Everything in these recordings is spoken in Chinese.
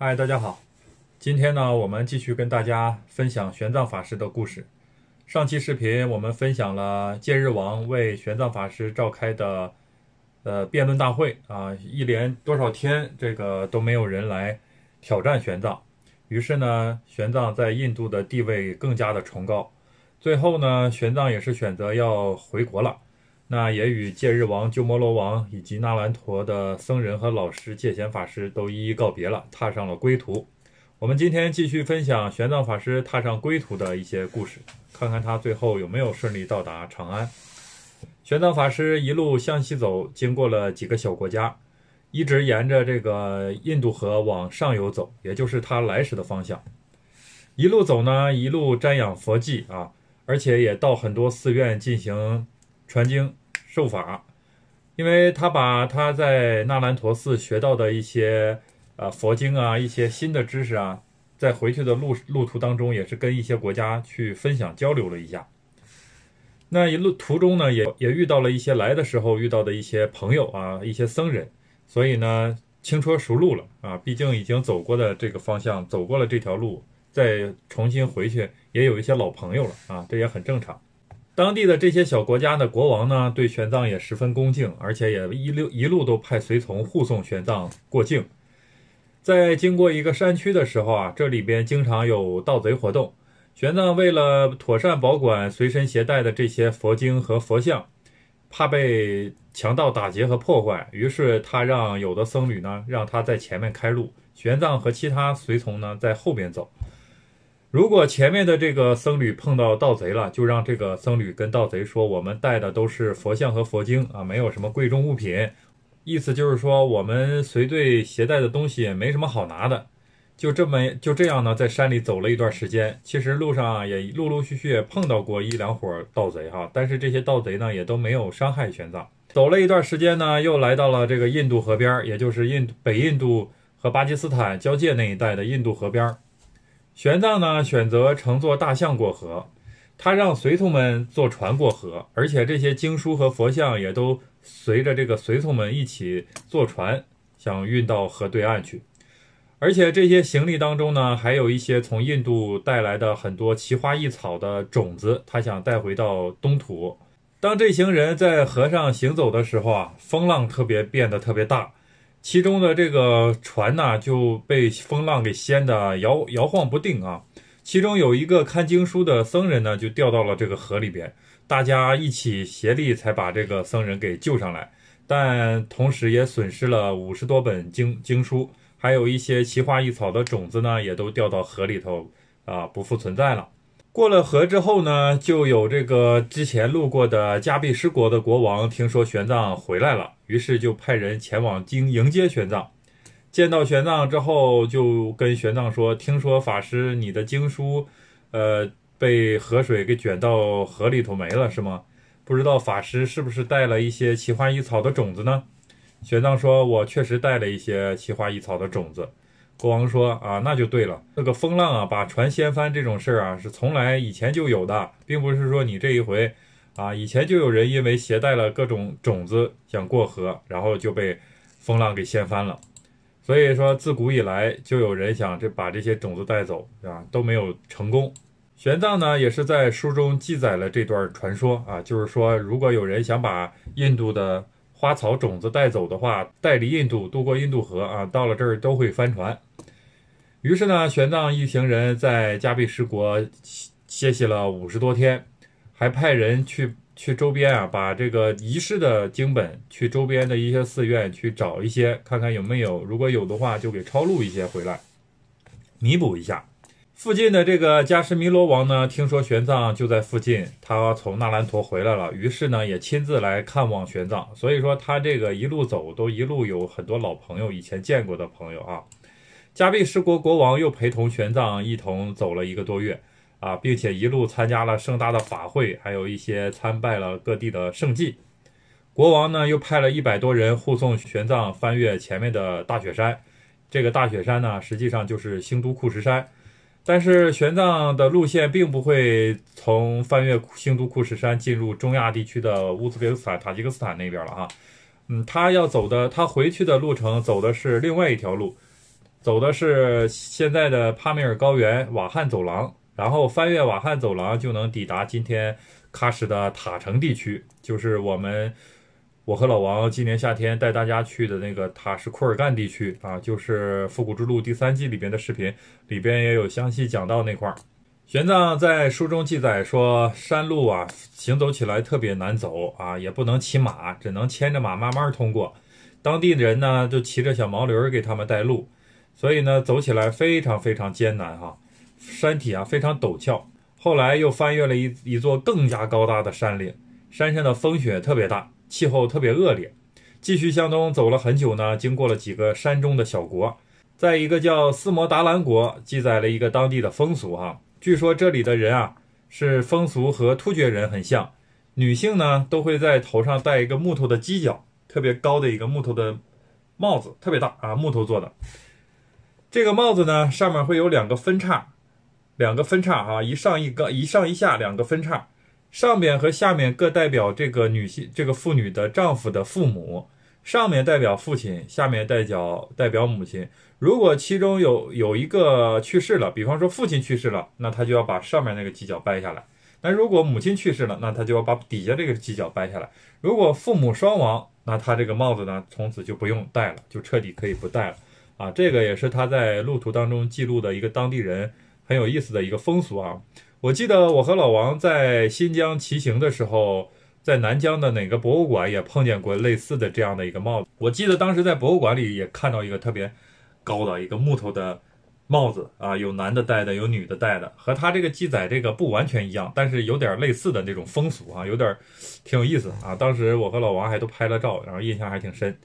嗨，大家好，今天呢，我们继续跟大家分享玄奘法师的故事。上期视频我们分享了戒日王为玄奘法师召开的，呃，辩论大会啊，一连多少天这个都没有人来挑战玄奘，于是呢，玄奘在印度的地位更加的崇高。最后呢，玄奘也是选择要回国了。那也与戒日王、鸠摩罗王以及那兰陀的僧人和老师戒贤法师都一一告别了，踏上了归途。我们今天继续分享玄奘法师踏上归途的一些故事，看看他最后有没有顺利到达长安。玄奘法师一路向西走，经过了几个小国家，一直沿着这个印度河往上游走，也就是他来时的方向。一路走呢，一路瞻仰佛迹啊，而且也到很多寺院进行传经。受法，因为他把他在纳兰陀寺学到的一些呃佛经啊、一些新的知识啊，在回去的路路途当中，也是跟一些国家去分享交流了一下。那一路途中呢，也也遇到了一些来的时候遇到的一些朋友啊，一些僧人，所以呢轻车熟路了啊，毕竟已经走过的这个方向，走过了这条路，再重新回去，也有一些老朋友了啊，这也很正常。当地的这些小国家的国王呢，对玄奘也十分恭敬，而且也一溜一路都派随从护送玄奘过境。在经过一个山区的时候啊，这里边经常有盗贼活动。玄奘为了妥善保管随身携带的这些佛经和佛像，怕被强盗打劫和破坏，于是他让有的僧侣呢，让他在前面开路，玄奘和其他随从呢在后边走。如果前面的这个僧侣碰到盗贼了，就让这个僧侣跟盗贼说：“我们带的都是佛像和佛经啊，没有什么贵重物品。”意思就是说，我们随队携带的东西也没什么好拿的。就这么就这样呢，在山里走了一段时间，其实路上也陆陆续续也碰到过一两伙盗贼哈，但是这些盗贼呢也都没有伤害玄奘。走了一段时间呢，又来到了这个印度河边，也就是印北印度和巴基斯坦交界那一带的印度河边。玄奘呢，选择乘坐大象过河，他让随从们坐船过河，而且这些经书和佛像也都随着这个随从们一起坐船，想运到河对岸去。而且这些行李当中呢，还有一些从印度带来的很多奇花异草的种子，他想带回到东土。当这行人在河上行走的时候啊，风浪特别变得特别大。其中的这个船呢，就被风浪给掀得摇摇晃不定啊。其中有一个看经书的僧人呢，就掉到了这个河里边。大家一起协力才把这个僧人给救上来，但同时也损失了五十多本经经书，还有一些奇花异草的种子呢，也都掉到河里头啊，不复存在了。过了河之后呢，就有这个之前路过的加比什国的国王听说玄奘回来了，于是就派人前往京迎接玄奘。见到玄奘之后，就跟玄奘说：“听说法师你的经书，呃，被河水给卷到河里头没了，是吗？不知道法师是不是带了一些奇花异草的种子呢？”玄奘说：“我确实带了一些奇花异草的种子。”国王说：“啊，那就对了。这个风浪啊，把船掀翻这种事儿啊，是从来以前就有的，并不是说你这一回，啊，以前就有人因为携带了各种种子想过河，然后就被风浪给掀翻了。所以说，自古以来就有人想这把这些种子带走，啊，都没有成功。玄奘呢，也是在书中记载了这段传说啊，就是说，如果有人想把印度的花草种子带走的话，带离印度，渡过印度河啊，到了这儿都会翻船。”于是呢，玄奘一行人在迦毕什国歇息了五十多天，还派人去去周边啊，把这个遗失的经本去周边的一些寺院去找一些，看看有没有。如果有的话，就给抄录一些回来，弥补一下。附近的这个迦湿弥罗王呢，听说玄奘就在附近，他从那兰陀回来了，于是呢，也亲自来看望玄奘。所以说，他这个一路走都一路有很多老朋友，以前见过的朋友啊。加毕十国国王又陪同玄奘一同走了一个多月，啊，并且一路参加了盛大的法会，还有一些参拜了各地的圣迹。国王呢，又派了一百多人护送玄奘翻越前面的大雪山。这个大雪山呢，实际上就是兴都库什山。但是玄奘的路线并不会从翻越兴都库什山进入中亚地区的乌兹别克斯坦塔吉克斯坦那边了啊。嗯，他要走的，他回去的路程走的是另外一条路。走的是现在的帕米尔高原瓦罕走廊，然后翻越瓦罕走廊就能抵达今天喀什的塔城地区，就是我们我和老王今年夏天带大家去的那个塔什库尔干地区啊，就是《复古之路》第三季里边的视频里边也有详细讲到那块儿。玄奘在书中记载说，山路啊行走起来特别难走啊，也不能骑马，只能牵着马慢慢通过。当地的人呢就骑着小毛驴给他们带路。所以呢，走起来非常非常艰难哈，山体啊非常陡峭。后来又翻越了一一座更加高大的山岭，山上的风雪特别大，气候特别恶劣。继续向东走了很久呢，经过了几个山中的小国，在一个叫斯摩达兰国，记载了一个当地的风俗哈，据说这里的人啊是风俗和突厥人很像，女性呢都会在头上戴一个木头的犄角，特别高的一个木头的帽子，特别大啊，木头做的。这个帽子呢，上面会有两个分叉，两个分叉哈，一上一个一上一下两个分叉，上面和下面各代表这个女性这个妇女的丈夫的父母，上面代表父亲，下面代表代表母亲。如果其中有有一个去世了，比方说父亲去世了，那他就要把上面那个犄角掰下来；那如果母亲去世了，那他就要把底下这个犄角掰下来。如果父母双亡，那他这个帽子呢，从此就不用戴了，就彻底可以不戴了。啊，这个也是他在路途当中记录的一个当地人很有意思的一个风俗啊。我记得我和老王在新疆骑行的时候，在南疆的哪个博物馆也碰见过类似的这样的一个帽子。我记得当时在博物馆里也看到一个特别高的一个木头的帽子啊，有男的戴的，有女的戴的，和他这个记载这个不完全一样，但是有点类似的那种风俗啊，有点挺有意思啊。当时我和老王还都拍了照，然后印象还挺深。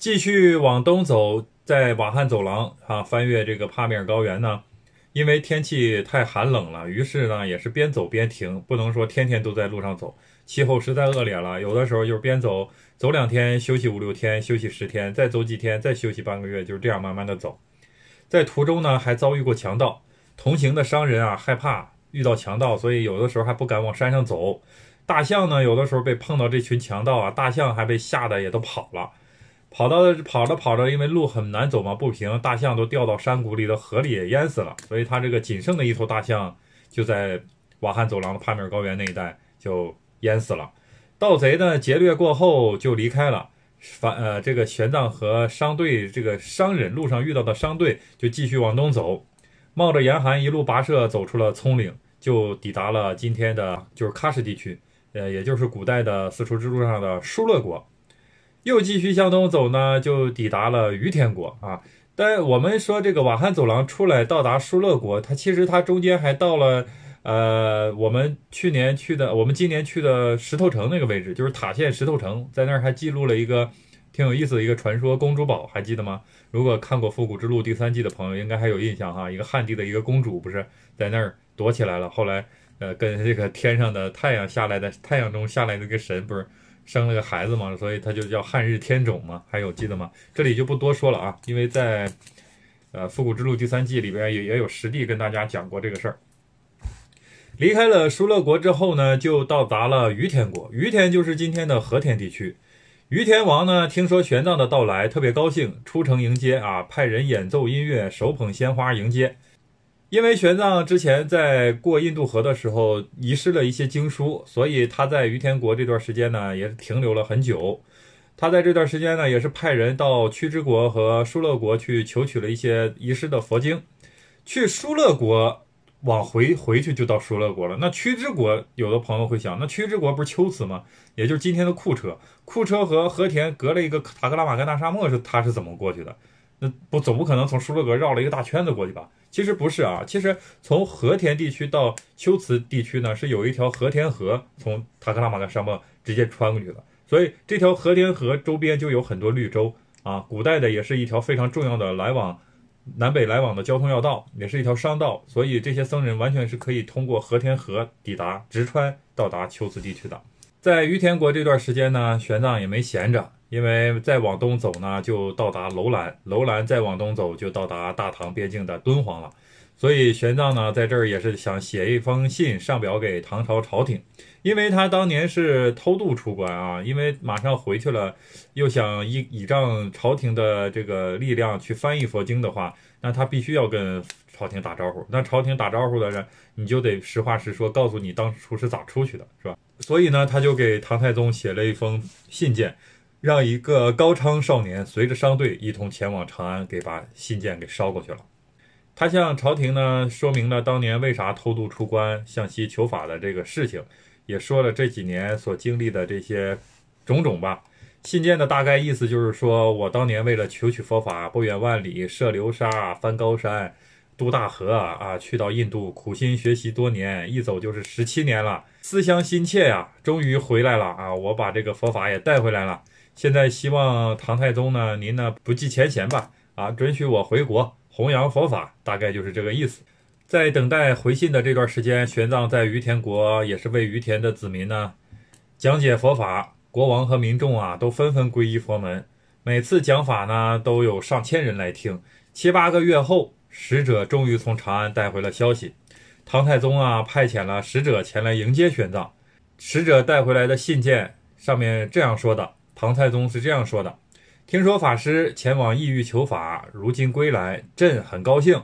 继续往东走，在瓦罕走廊啊，翻越这个帕米尔高原呢，因为天气太寒冷了，于是呢也是边走边停，不能说天天都在路上走，气候实在恶劣了。有的时候就是边走走两天，休息五六天，休息十天，再走几天，再休息半个月，就是这样慢慢的走。在途中呢，还遭遇过强盗，同行的商人啊害怕遇到强盗，所以有的时候还不敢往山上走。大象呢，有的时候被碰到这群强盗啊，大象还被吓得也都跑了。跑到跑着跑着，因为路很难走嘛，不平，大象都掉到山谷里的河里淹死了。所以他这个仅剩的一头大象就在瓦罕走廊的帕米尔高原那一带就淹死了。盗贼呢劫掠过后就离开了，反呃这个玄奘和商队这个商人路上遇到的商队就继续往东走，冒着严寒一路跋涉，走出了葱岭，就抵达了今天的就是喀什地区，呃也就是古代的丝绸之路上的疏勒国。又继续向东走呢，就抵达了于田国啊。但我们说这个瓦罕走廊出来到达疏勒国，它其实它中间还到了，呃，我们去年去的，我们今年去的石头城那个位置，就是塔县石头城，在那儿还记录了一个挺有意思的一个传说，公主堡还记得吗？如果看过《复古之路》第三季的朋友，应该还有印象哈。一个汉地的一个公主，不是在那儿躲起来了，后来，呃，跟这个天上的太阳下来的太阳中下来那个神，不是。生了个孩子嘛，所以他就叫汉日天种嘛，还有记得吗？这里就不多说了啊，因为在，呃，《复古之路》第三季里边也也有实地跟大家讲过这个事儿。离开了疏勒国之后呢，就到达了于田国。于田就是今天的和田地区。于田王呢，听说玄奘的到来，特别高兴，出城迎接啊，派人演奏音乐，手捧鲜花迎接。因为玄奘之前在过印度河的时候遗失了一些经书，所以他在于天国这段时间呢也停留了很久。他在这段时间呢也是派人到屈之国和疏勒国去求取了一些遗失的佛经。去疏勒国往回回去就到疏勒国了。那屈之国有的朋友会想，那屈之国不是秋瓷吗？也就是今天的库车。库车和和田隔了一个塔克拉玛干大沙漠，是他是怎么过去的？那不总不可能从疏勒格绕了一个大圈子过去吧？其实不是啊，其实从和田地区到秋瓷地区呢，是有一条和田河从塔克拉玛干沙漠直接穿过去的，所以这条和田河周边就有很多绿洲啊。古代的也是一条非常重要的来往南北来往的交通要道，也是一条商道，所以这些僧人完全是可以通过和田河抵达，直穿到达秋瓷地区的。在于田国这段时间呢，玄奘也没闲着。因为再往东走呢，就到达楼兰，楼兰再往东走就到达大唐边境的敦煌了。所以玄奘呢，在这儿也是想写一封信上表给唐朝朝廷，因为他当年是偷渡出关啊，因为马上回去了，又想依倚仗朝廷的这个力量去翻译佛经的话，那他必须要跟朝廷打招呼。那朝廷打招呼的人，你就得实话实说，告诉你当初是咋出去的，是吧？所以呢，他就给唐太宗写了一封信件。让一个高昌少年随着商队一同前往长安，给把信件给捎过去了。他向朝廷呢说明了当年为啥偷渡出关向西求法的这个事情，也说了这几年所经历的这些种种吧。信件的大概意思就是说，我当年为了求取佛法，不远万里涉流沙、翻高山、渡大河啊，去到印度苦心学习多年，一走就是十七年了，思乡心切呀，终于回来了啊！我把这个佛法也带回来了。现在希望唐太宗呢，您呢不计前嫌吧，啊，准许我回国弘扬佛法，大概就是这个意思。在等待回信的这段时间，玄奘在于田国也是为于田的子民呢讲解佛法，国王和民众啊都纷纷皈依佛门。每次讲法呢都有上千人来听。七八个月后，使者终于从长安带回了消息，唐太宗啊派遣了使者前来迎接玄奘。使者带回来的信件上面这样说的。唐太宗是这样说的：“听说法师前往异域求法，如今归来，朕很高兴，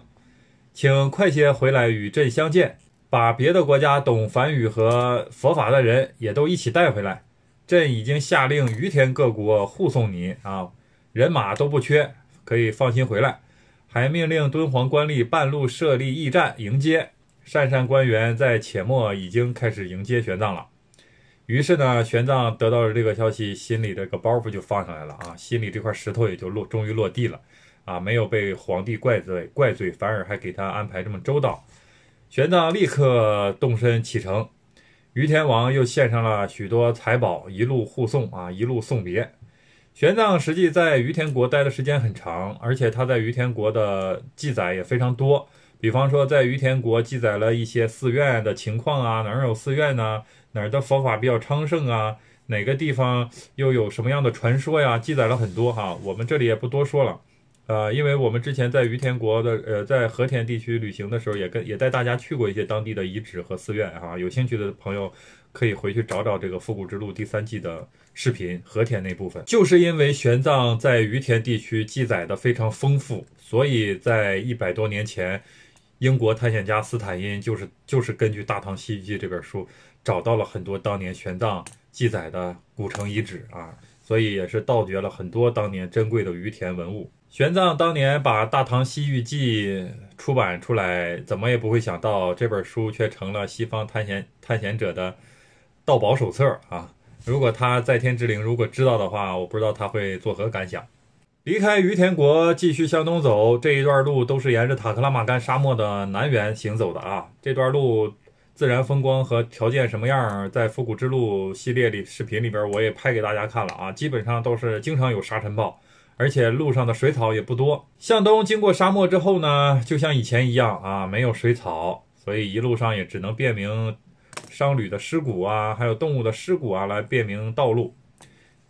请快些回来与朕相见，把别的国家懂梵语和佛法的人也都一起带回来。朕已经下令于田各国护送你啊，人马都不缺，可以放心回来。还命令敦煌官吏半路设立驿站迎接，鄯善官员在且末已经开始迎接玄奘了。”于是呢，玄奘得到了这个消息，心里这个包袱就放下来了啊，心里这块石头也就落，终于落地了，啊，没有被皇帝怪罪，怪罪反而还给他安排这么周到。玄奘立刻动身启程，于天王又献上了许多财宝，一路护送啊，一路送别。玄奘实际在于天国待的时间很长，而且他在于天国的记载也非常多。比方说，在于田国记载了一些寺院的情况啊，哪儿有寺院呢？哪儿的佛法比较昌盛啊？哪个地方又有什么样的传说呀？记载了很多哈，我们这里也不多说了，呃，因为我们之前在于田国的，呃，在和田地区旅行的时候，也跟也带大家去过一些当地的遗址和寺院哈。有兴趣的朋友可以回去找找这个《复古之路》第三季的视频，和田那部分，就是因为玄奘在于田地区记载的非常丰富，所以在一百多年前。英国探险家斯坦因就是就是根据《大唐西域记》这本书，找到了很多当年玄奘记载的古城遗址啊，所以也是盗掘了很多当年珍贵的于田文物。玄奘当年把《大唐西域记》出版出来，怎么也不会想到这本书却成了西方探险探险者的盗宝手册啊！如果他在天之灵，如果知道的话，我不知道他会作何感想。离开于田国，继续向东走，这一段路都是沿着塔克拉玛干沙漠的南缘行走的啊。这段路自然风光和条件什么样，在《复古之路》系列里视频里边我也拍给大家看了啊。基本上都是经常有沙尘暴，而且路上的水草也不多。向东经过沙漠之后呢，就像以前一样啊，没有水草，所以一路上也只能辨明商旅的尸骨啊，还有动物的尸骨啊，来辨明道路。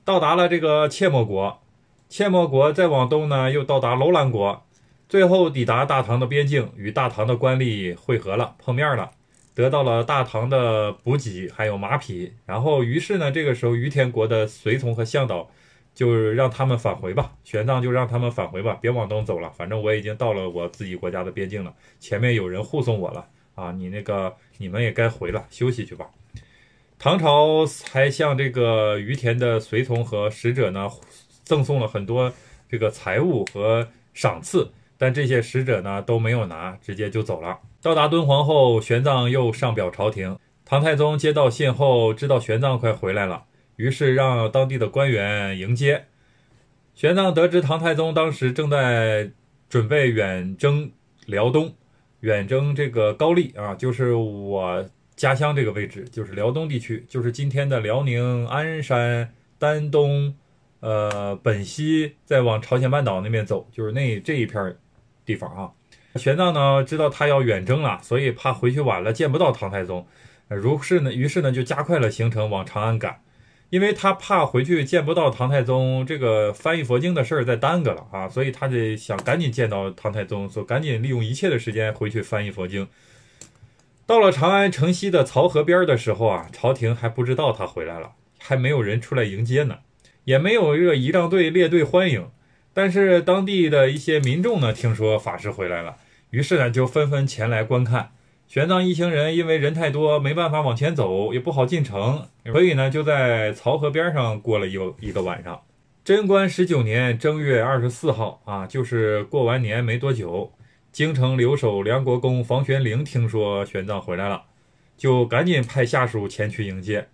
到达了这个切莫国。千磨国再往东呢，又到达楼兰国，最后抵达大唐的边境，与大唐的官吏会合了，碰面了，得到了大唐的补给，还有马匹。然后，于是呢，这个时候于田国的随从和向导，就让他们返回吧。玄奘就让他们返回吧，别往东走了，反正我已经到了我自己国家的边境了，前面有人护送我了啊！你那个，你们也该回了，休息去吧。唐朝还向这个于田的随从和使者呢。赠送了很多这个财物和赏赐，但这些使者呢都没有拿，直接就走了。到达敦煌后，玄奘又上表朝廷。唐太宗接到信后，知道玄奘快回来了，于是让当地的官员迎接。玄奘得知唐太宗当时正在准备远征辽东，远征这个高丽啊，就是我家乡这个位置，就是辽东地区，就是今天的辽宁鞍山、丹东。呃，本溪在往朝鲜半岛那边走，就是那这一片儿地方啊。玄奘呢知道他要远征了，所以怕回去晚了见不到唐太宗，如是呢，于是呢就加快了行程往长安赶，因为他怕回去见不到唐太宗，这个翻译佛经的事儿再耽搁了啊，所以他得想赶紧见到唐太宗，说赶紧利用一切的时间回去翻译佛经。到了长安城西的漕河边的时候啊，朝廷还不知道他回来了，还没有人出来迎接呢。也没有一个仪仗队列队欢迎，但是当地的一些民众呢，听说法师回来了，于是呢就纷纷前来观看。玄奘一行人因为人太多，没办法往前走，也不好进城，所以呢就在漕河边上过了一一个晚上。贞观十九年正月二十四号啊，就是过完年没多久，京城留守梁国公房玄龄听说玄奘回来了，就赶紧派下属前去迎接。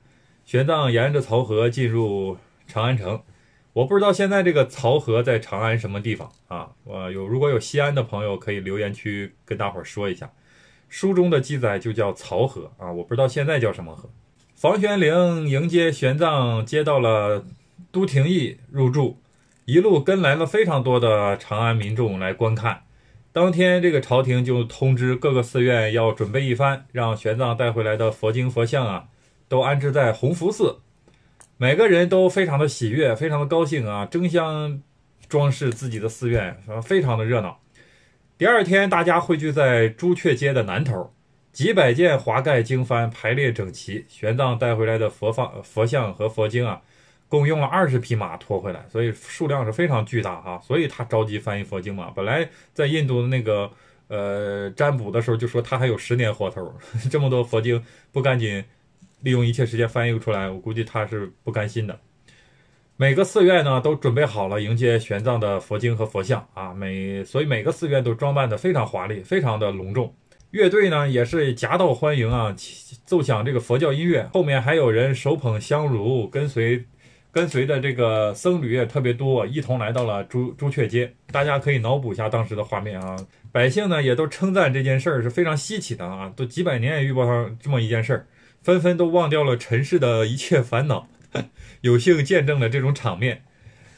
玄奘沿着漕河进入。长安城，我不知道现在这个漕河在长安什么地方啊？我有如果有西安的朋友可以留言区跟大伙儿说一下。书中的记载就叫漕河啊，我不知道现在叫什么河。房玄龄迎接玄奘，接到了都廷驿入住，一路跟来了非常多的长安民众来观看。当天这个朝廷就通知各个寺院要准备一番，让玄奘带回来的佛经佛像啊，都安置在弘福寺。每个人都非常的喜悦，非常的高兴啊，争相装饰自己的寺院，非常的热闹。第二天，大家汇聚在朱雀街的南头，几百件华盖经幡排列整齐。玄奘带回来的佛放佛像和佛经啊，共用了二十匹马拖回来，所以数量是非常巨大哈。所以他着急翻译佛经嘛，本来在印度的那个呃占卜的时候就说他还有十年活头，这么多佛经不赶紧。利用一切时间翻译出来，我估计他是不甘心的。每个寺院呢都准备好了迎接玄奘的佛经和佛像啊，每所以每个寺院都装扮的非常华丽，非常的隆重。乐队呢也是夹道欢迎啊，奏响这个佛教音乐。后面还有人手捧香炉，跟随跟随的这个僧侣也特别多，一同来到了朱朱雀街。大家可以脑补一下当时的画面啊。百姓呢也都称赞这件事儿是非常稀奇的啊，都几百年也遇不上这么一件事儿。纷纷都忘掉了尘世的一切烦恼，有幸见证了这种场面。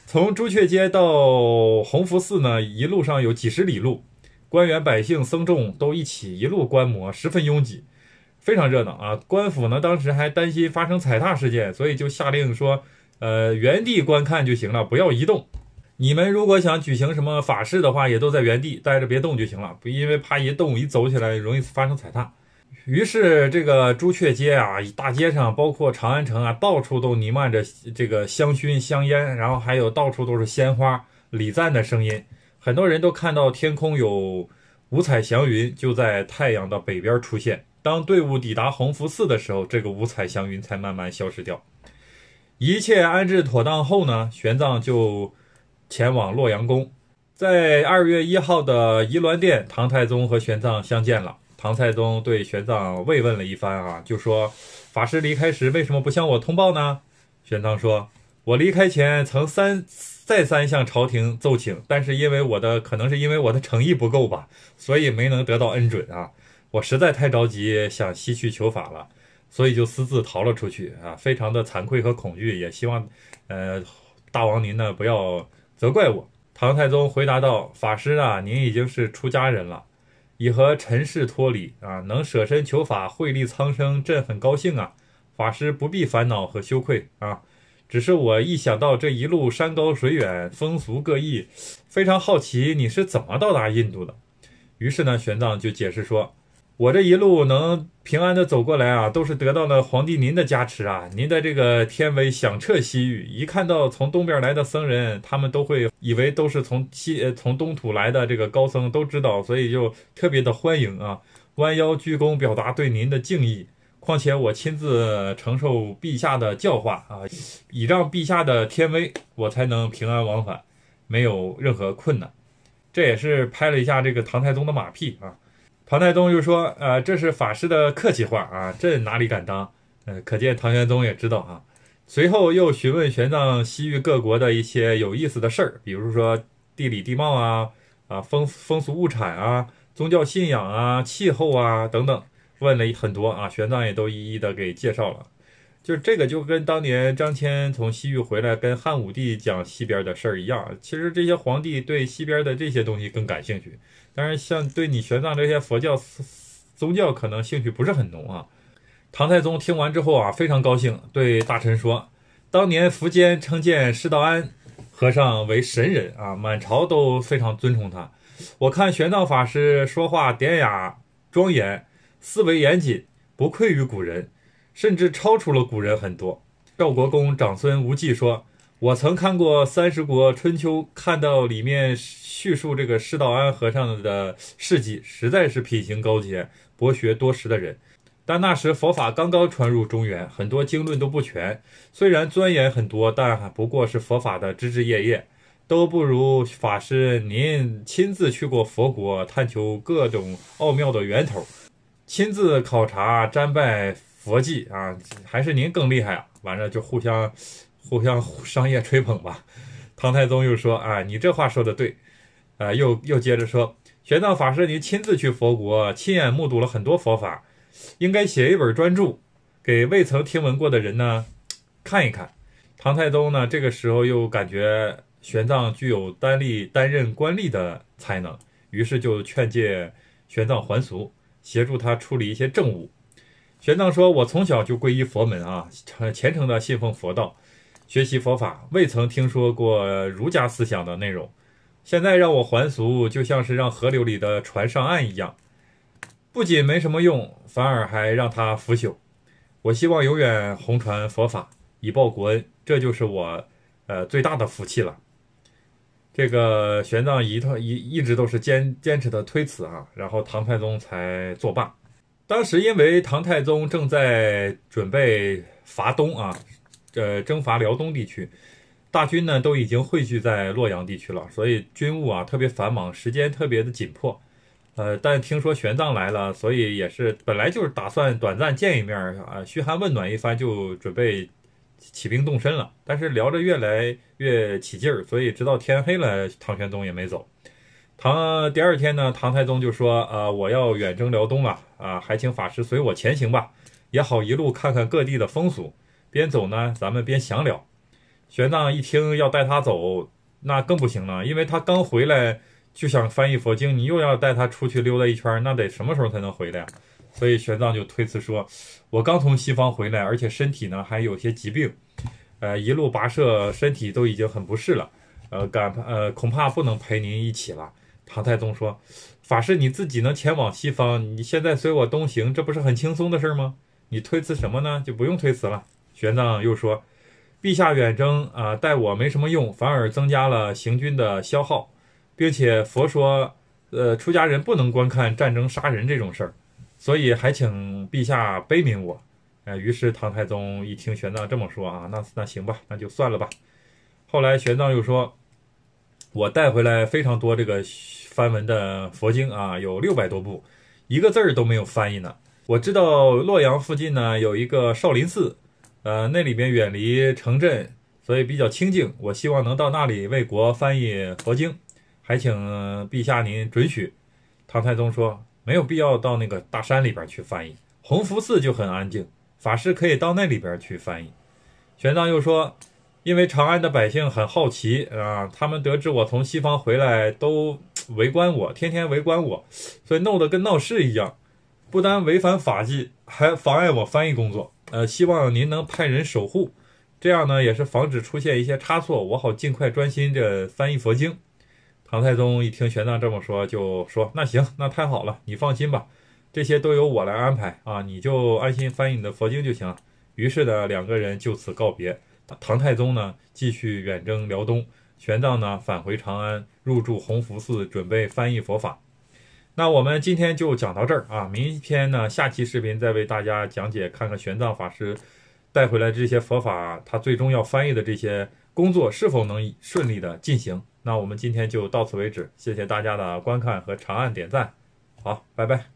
从朱雀街到弘福寺呢，一路上有几十里路，官员、百姓、僧众都一起一路观摩，十分拥挤，非常热闹啊。官府呢，当时还担心发生踩踏事件，所以就下令说，呃，原地观看就行了，不要移动。你们如果想举行什么法事的话，也都在原地待着，别动就行了，因为怕一动一走起来容易发生踩踏。于是，这个朱雀街啊，大街上，包括长安城啊，到处都弥漫着这个香薰、香烟，然后还有到处都是鲜花、礼赞的声音。很多人都看到天空有五彩祥云，就在太阳的北边出现。当队伍抵达弘福寺的时候，这个五彩祥云才慢慢消失掉。一切安置妥当后呢，玄奘就前往洛阳宫，在二月一号的仪鸾殿，唐太宗和玄奘相见了。唐太宗对玄奘慰问了一番啊，就说：“法师离开时为什么不向我通报呢？”玄奘说：“我离开前曾三再三向朝廷奏请，但是因为我的可能是因为我的诚意不够吧，所以没能得到恩准啊。我实在太着急想西去求法了，所以就私自逃了出去啊，非常的惭愧和恐惧，也希望呃大王您呢不要责怪我。”唐太宗回答道：“法师啊，您已经是出家人了。”已和尘世脱离啊，能舍身求法，惠利苍生，朕很高兴啊。法师不必烦恼和羞愧啊，只是我一想到这一路山高水远，风俗各异，非常好奇你是怎么到达印度的。于是呢，玄奘就解释说。我这一路能平安的走过来啊，都是得到了皇帝您的加持啊，您的这个天威响彻西域。一看到从东边来的僧人，他们都会以为都是从西、呃从东土来的这个高僧，都知道，所以就特别的欢迎啊，弯腰鞠躬表达对您的敬意。况且我亲自承受陛下的教化啊，倚仗陛下的天威，我才能平安往返，没有任何困难。这也是拍了一下这个唐太宗的马屁啊。唐太宗又说：“呃，这是法师的客气话啊，朕哪里敢当？呃，可见唐玄宗也知道啊。”随后又询问玄奘西域各国的一些有意思的事儿，比如说地理地貌啊、啊风风俗物产啊、宗教信仰啊、气候啊等等，问了很多啊，玄奘也都一一的给介绍了。就这个，就跟当年张骞从西域回来跟汉武帝讲西边的事儿一样。其实这些皇帝对西边的这些东西更感兴趣，但是像对你玄奘这些佛教宗教可能兴趣不是很浓啊。唐太宗听完之后啊，非常高兴，对大臣说：“当年苻坚称见释道安和尚为神人啊，满朝都非常尊崇他。我看玄奘法师说话典雅庄严，思维严谨，不愧于古人。”甚至超出了古人很多。赵国公长孙无忌说：“我曾看过《三十国春秋》，看到里面叙述这个释道安和尚的事迹，实在是品行高洁、博学多识的人。但那时佛法刚刚传入中原，很多经论都不全。虽然钻研很多，但不过是佛法的枝枝叶叶，都不如法师您亲自去过佛国，探求各种奥妙的源头，亲自考察、瞻拜。”佛迹啊，还是您更厉害啊！完了就互相、互相商业吹捧吧。唐太宗又说：“啊，你这话说的对，呃，又又接着说，玄奘法师，您亲自去佛国，亲眼目睹了很多佛法，应该写一本专著，给未曾听闻过的人呢看一看。”唐太宗呢，这个时候又感觉玄奘具有担立担任官吏的才能，于是就劝诫玄奘还俗，协助他处理一些政务。玄奘说：“我从小就皈依佛门啊，虔诚地信奉佛道，学习佛法，未曾听说过儒家思想的内容。现在让我还俗，就像是让河流里的船上岸一样，不仅没什么用，反而还让它腐朽。我希望永远弘传佛法，以报国恩，这就是我，呃，最大的福气了。”这个玄奘一他一一直都是坚坚持的推辞啊，然后唐太宗才作罢。当时因为唐太宗正在准备伐东啊，这征伐辽东地区，大军呢都已经汇聚在洛阳地区了，所以军务啊特别繁忙，时间特别的紧迫。呃，但听说玄奘来了，所以也是本来就是打算短暂见一面啊，嘘寒问暖一番就准备起兵动身了。但是聊着越来越起劲儿，所以直到天黑了，唐玄宗也没走。唐第二天呢，唐太宗就说啊，我要远征辽东了。啊，还请法师随我前行吧，也好一路看看各地的风俗。边走呢，咱们边详聊。玄奘一听要带他走，那更不行了，因为他刚回来就想翻译佛经，你又要带他出去溜达一圈，那得什么时候才能回来？所以玄奘就推辞说：“我刚从西方回来，而且身体呢还有些疾病，呃，一路跋涉，身体都已经很不适了，呃，敢呃恐怕不能陪您一起了。”唐太宗说。法师，你自己能前往西方，你现在随我东行，这不是很轻松的事儿吗？你推辞什么呢？就不用推辞了。玄奘又说：“陛下远征啊，带我没什么用，反而增加了行军的消耗，并且佛说，呃，出家人不能观看战争杀人这种事儿，所以还请陛下悲悯我。”呃，于是唐太宗一听玄奘这么说啊，那那行吧，那就算了吧。后来玄奘又说：“我带回来非常多这个。”梵文的佛经啊，有六百多部，一个字儿都没有翻译呢。我知道洛阳附近呢有一个少林寺，呃，那里面远离城镇，所以比较清静。我希望能到那里为国翻译佛经，还请陛下您准许。唐太宗说没有必要到那个大山里边去翻译，弘福寺就很安静，法师可以到那里边去翻译。玄奘又说，因为长安的百姓很好奇啊，他们得知我从西方回来都。围观我，天天围观我，所以弄得跟闹事一样，不单违反法纪，还妨碍我翻译工作。呃，希望您能派人守护，这样呢也是防止出现一些差错，我好尽快专心这翻译佛经。唐太宗一听玄奘这么说，就说：“那行，那太好了，你放心吧，这些都由我来安排啊，你就安心翻译你的佛经就行了。”于是呢，两个人就此告别。唐太宗呢，继续远征辽东。玄奘呢返回长安，入住弘福寺，准备翻译佛法。那我们今天就讲到这儿啊，明天呢下期视频再为大家讲解，看看玄奘法师带回来这些佛法，他最终要翻译的这些工作是否能顺利的进行。那我们今天就到此为止，谢谢大家的观看和长按点赞，好，拜拜。